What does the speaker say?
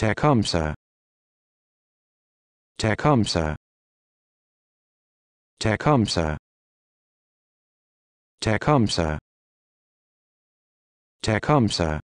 Tecumseh Tecumseh Tecumseh Tecumseh Tecumseh